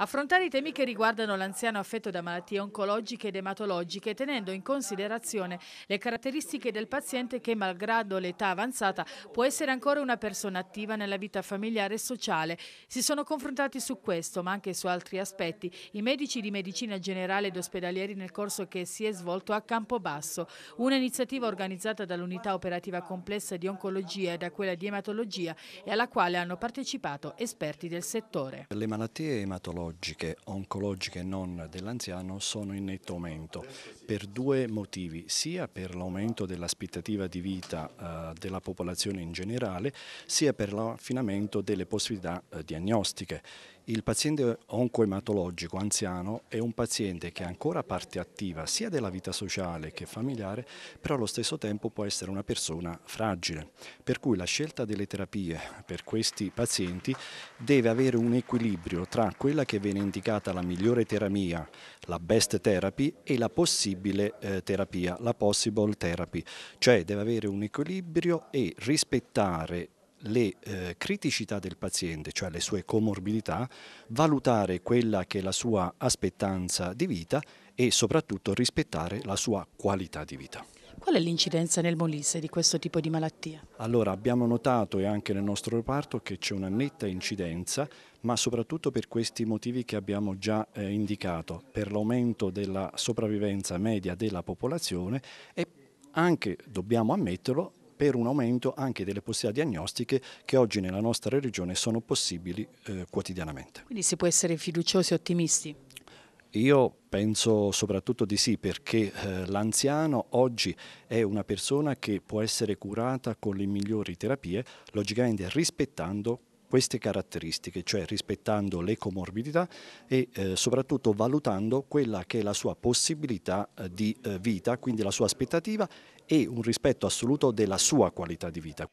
Affrontare i temi che riguardano l'anziano affetto da malattie oncologiche ed ematologiche tenendo in considerazione le caratteristiche del paziente che malgrado l'età avanzata può essere ancora una persona attiva nella vita familiare e sociale. Si sono confrontati su questo ma anche su altri aspetti i medici di medicina generale ed ospedalieri nel corso che si è svolto a Campobasso, un'iniziativa organizzata dall'unità operativa complessa di oncologia e da quella di ematologia e alla quale hanno partecipato esperti del settore. Le malattie ematologiche neurologiche, oncologiche e non dell'anziano sono in netto aumento per due motivi, sia per l'aumento dell'aspettativa di vita eh, della popolazione in generale, sia per l'affinamento delle possibilità eh, diagnostiche. Il paziente oncoematologico anziano è un paziente che è ancora parte attiva sia della vita sociale che familiare, però allo stesso tempo può essere una persona fragile, per cui la scelta delle terapie per questi pazienti deve avere un equilibrio tra quella che viene indicata la migliore terapia, la best therapy e la possibile eh, terapia, la possible therapy, cioè deve avere un equilibrio e rispettare le eh, criticità del paziente, cioè le sue comorbidità, valutare quella che è la sua aspettanza di vita e soprattutto rispettare la sua qualità di vita. Qual è l'incidenza nel Molise di questo tipo di malattia? Allora abbiamo notato e anche nel nostro reparto che c'è una netta incidenza ma soprattutto per questi motivi che abbiamo già eh, indicato, per l'aumento della sopravvivenza media della popolazione e anche, dobbiamo ammetterlo, per un aumento anche delle possibilità diagnostiche che oggi nella nostra regione sono possibili eh, quotidianamente. Quindi si può essere fiduciosi e ottimisti? Io penso soprattutto di sì perché eh, l'anziano oggi è una persona che può essere curata con le migliori terapie, logicamente rispettando queste caratteristiche, cioè rispettando le comorbidità e eh, soprattutto valutando quella che è la sua possibilità eh, di eh, vita, quindi la sua aspettativa e un rispetto assoluto della sua qualità di vita.